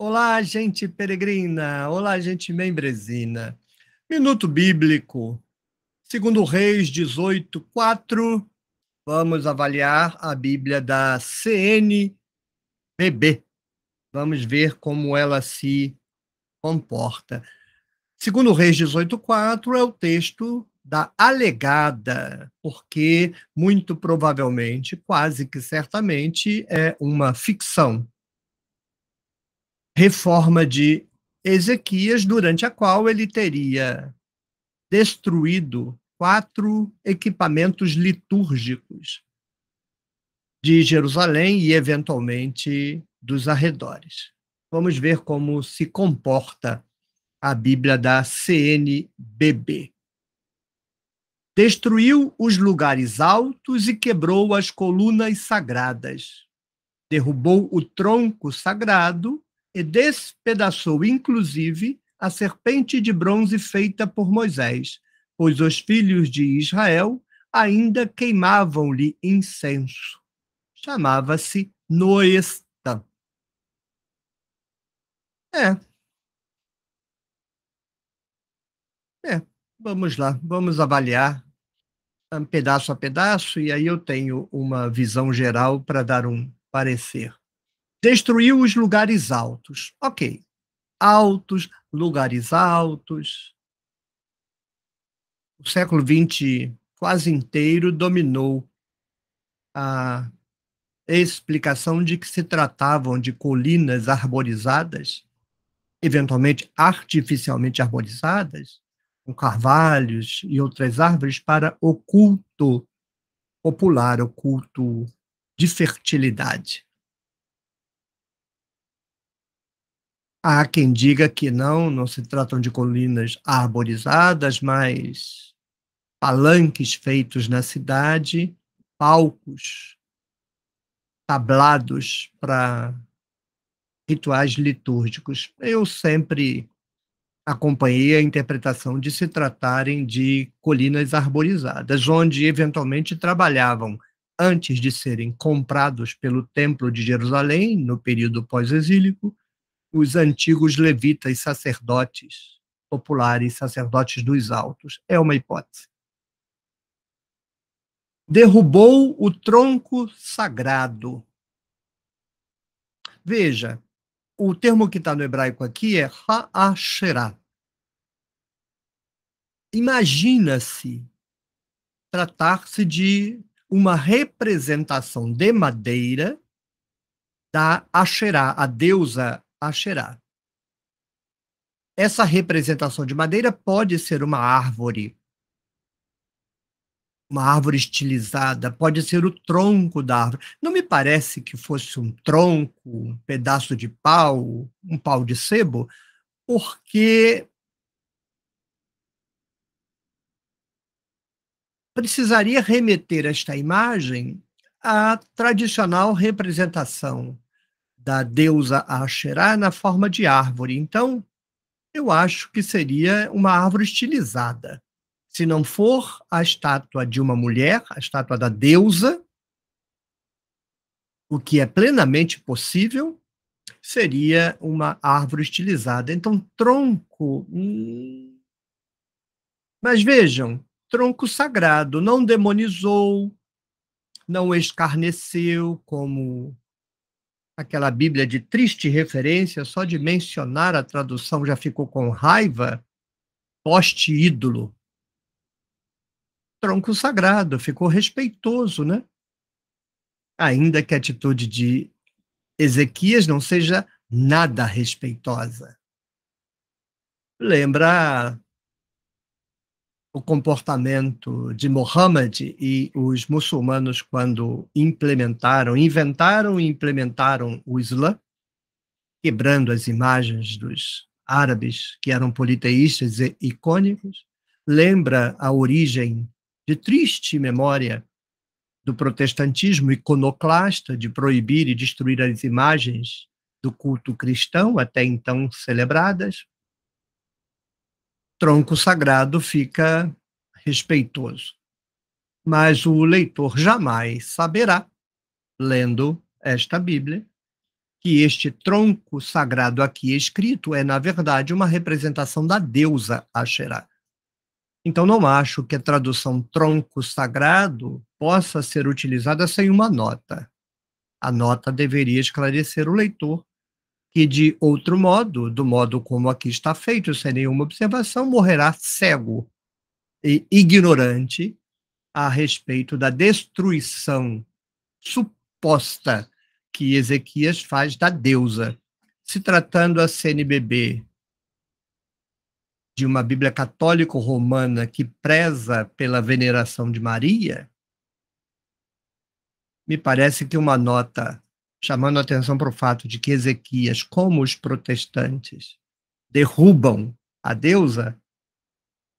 Olá, gente peregrina. Olá, gente membresina. Minuto bíblico. Segundo Reis 18, 4. Vamos avaliar a Bíblia da CNBB. Vamos ver como ela se comporta. Segundo Reis 18, 4 é o texto da alegada, porque muito provavelmente, quase que certamente, é uma ficção reforma de Ezequias, durante a qual ele teria destruído quatro equipamentos litúrgicos de Jerusalém e, eventualmente, dos arredores. Vamos ver como se comporta a Bíblia da CNBB. Destruiu os lugares altos e quebrou as colunas sagradas. Derrubou o tronco sagrado e despedaçou, inclusive, a serpente de bronze feita por Moisés, pois os filhos de Israel ainda queimavam-lhe incenso. Chamava-se Noesta. É. É, vamos lá, vamos avaliar um pedaço a pedaço, e aí eu tenho uma visão geral para dar um parecer. Destruiu os lugares altos. Ok. Altos, lugares altos. O século XX quase inteiro dominou a explicação de que se tratavam de colinas arborizadas, eventualmente artificialmente arborizadas, com carvalhos e outras árvores, para o culto popular, o culto de fertilidade. Há quem diga que não, não se tratam de colinas arborizadas, mas palanques feitos na cidade, palcos tablados para rituais litúrgicos. Eu sempre acompanhei a interpretação de se tratarem de colinas arborizadas, onde eventualmente trabalhavam antes de serem comprados pelo Templo de Jerusalém, no período pós-exílico, os antigos levitas, sacerdotes populares, sacerdotes dos altos. É uma hipótese. Derrubou o tronco sagrado. Veja, o termo que está no hebraico aqui é ha'asherah. Imagina-se tratar-se de uma representação de madeira da Asherá, a deusa a Essa representação de madeira pode ser uma árvore, uma árvore estilizada, pode ser o tronco da árvore. Não me parece que fosse um tronco, um pedaço de pau, um pau de sebo, porque precisaria remeter esta imagem à tradicional representação da deusa Asherá na forma de árvore. Então, eu acho que seria uma árvore estilizada. Se não for a estátua de uma mulher, a estátua da deusa, o que é plenamente possível, seria uma árvore estilizada. Então, tronco. Hum, mas vejam, tronco sagrado, não demonizou, não escarneceu, como aquela Bíblia de triste referência, só de mencionar a tradução já ficou com raiva, poste ídolo. Tronco sagrado, ficou respeitoso, né? Ainda que a atitude de Ezequias não seja nada respeitosa. Lembra o comportamento de Mohammed e os muçulmanos quando implementaram, inventaram e implementaram o Islã, quebrando as imagens dos árabes que eram politeístas e icônicos, lembra a origem de triste memória do protestantismo iconoclasta de proibir e destruir as imagens do culto cristão até então celebradas, tronco sagrado fica respeitoso. Mas o leitor jamais saberá, lendo esta Bíblia, que este tronco sagrado aqui escrito é, na verdade, uma representação da deusa Asherá. Então, não acho que a tradução tronco sagrado possa ser utilizada sem uma nota. A nota deveria esclarecer o leitor que de outro modo, do modo como aqui está feito, sem nenhuma observação, morrerá cego e ignorante a respeito da destruição suposta que Ezequias faz da deusa. Se tratando a CNBB de uma Bíblia católico-romana que preza pela veneração de Maria, me parece que uma nota chamando atenção para o fato de que Ezequias, como os protestantes, derrubam a deusa,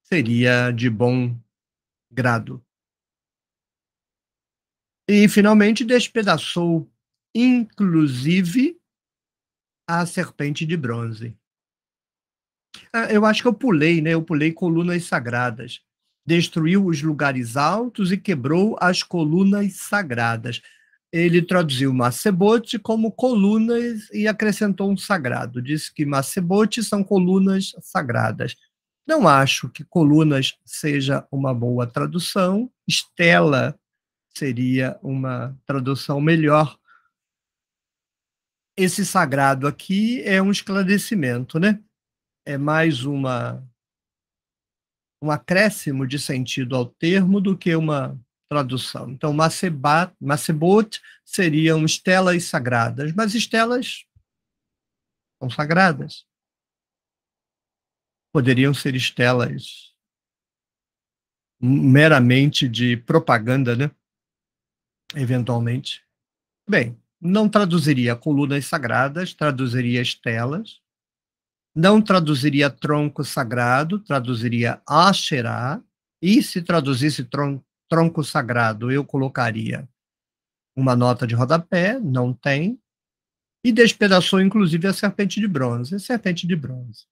seria de bom grado. E finalmente despedaçou, inclusive, a serpente de bronze. Ah, eu acho que eu pulei, né? Eu pulei colunas sagradas. Destruiu os lugares altos e quebrou as colunas sagradas ele traduziu Macebote como colunas e acrescentou um sagrado. Disse que Macebote são colunas sagradas. Não acho que colunas seja uma boa tradução. Estela seria uma tradução melhor. Esse sagrado aqui é um esclarecimento, né? É mais uma um acréscimo de sentido ao termo do que uma tradução. Então, Macebat, Macebot seriam estelas sagradas, mas estelas são sagradas. Poderiam ser estelas meramente de propaganda, né? Eventualmente. Bem, não traduziria colunas sagradas, traduziria estelas, não traduziria tronco sagrado, traduziria Asherá, e se traduzisse tronco tronco sagrado, eu colocaria uma nota de rodapé, não tem, e despedaçou inclusive a serpente de bronze, a serpente de bronze.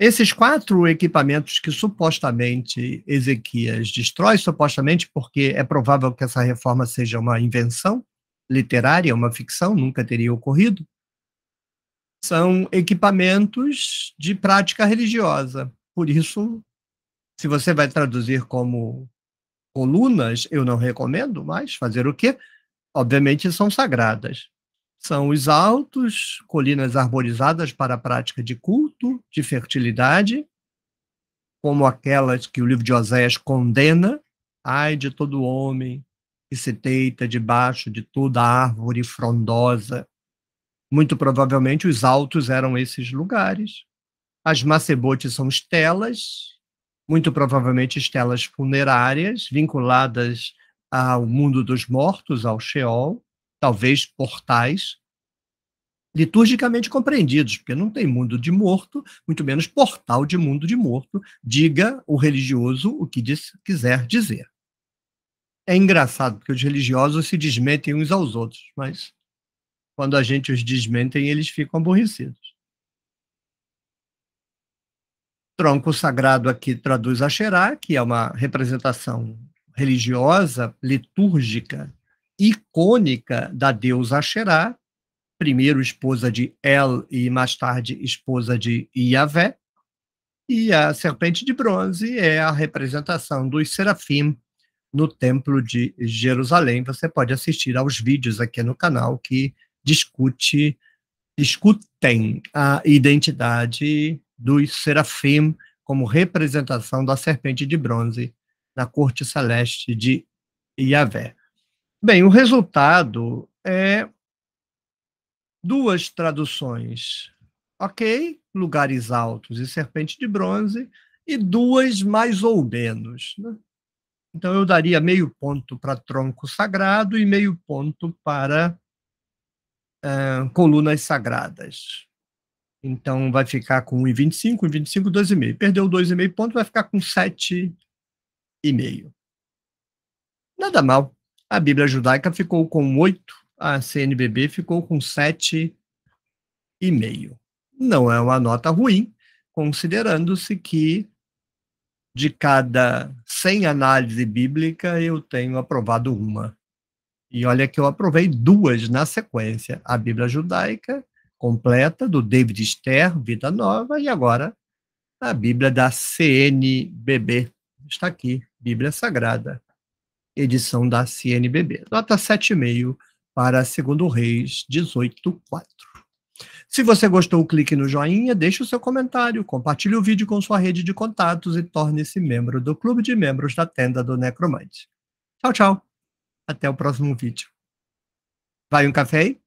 Esses quatro equipamentos que supostamente Ezequias destrói, supostamente porque é provável que essa reforma seja uma invenção literária, uma ficção, nunca teria ocorrido, são equipamentos de prática religiosa. Por isso, se você vai traduzir como colunas eu não recomendo mais fazer o quê? Obviamente são sagradas. São os altos, colinas arborizadas para a prática de culto, de fertilidade, como aquelas que o livro de Oséias condena. Ai de todo homem que se deita debaixo de toda árvore frondosa. Muito provavelmente os altos eram esses lugares. As macebotes são estelas muito provavelmente estelas funerárias vinculadas ao mundo dos mortos, ao Sheol, talvez portais liturgicamente compreendidos, porque não tem mundo de morto, muito menos portal de mundo de morto, diga o religioso o que diz, quiser dizer. É engraçado, porque os religiosos se desmentem uns aos outros, mas quando a gente os desmentem, eles ficam aborrecidos. tronco sagrado aqui traduz a Xerá, que é uma representação religiosa, litúrgica, icônica da deusa Xerá, primeiro esposa de El e mais tarde esposa de Iavé. E a serpente de bronze é a representação dos serafim no Templo de Jerusalém. Você pode assistir aos vídeos aqui no canal que discute, discutem a identidade dos serafim como representação da serpente de bronze na corte celeste de Iavé. Bem, o resultado é duas traduções, ok? Lugares altos e serpente de bronze, e duas mais ou menos. Né? Então, eu daria meio ponto para tronco sagrado e meio ponto para uh, colunas sagradas. Então vai ficar com 1,25, 1,25, 2,5. Perdeu 2,5 pontos, vai ficar com 7,5. Nada mal. A Bíblia Judaica ficou com 8, a CNBB ficou com 7,5. Não é uma nota ruim, considerando-se que de cada 100 análises bíblicas eu tenho aprovado uma. E olha que eu aprovei duas na sequência, a Bíblia Judaica completa do David Stern, Vida Nova, e agora a Bíblia da CNBB. Está aqui, Bíblia Sagrada, edição da CNBB. Nota 7,5 para 2 Reis 18,4. Se você gostou, clique no joinha, deixe o seu comentário, compartilhe o vídeo com sua rede de contatos e torne-se membro do Clube de Membros da Tenda do Necromante. Tchau, tchau. Até o próximo vídeo. Vai um café aí?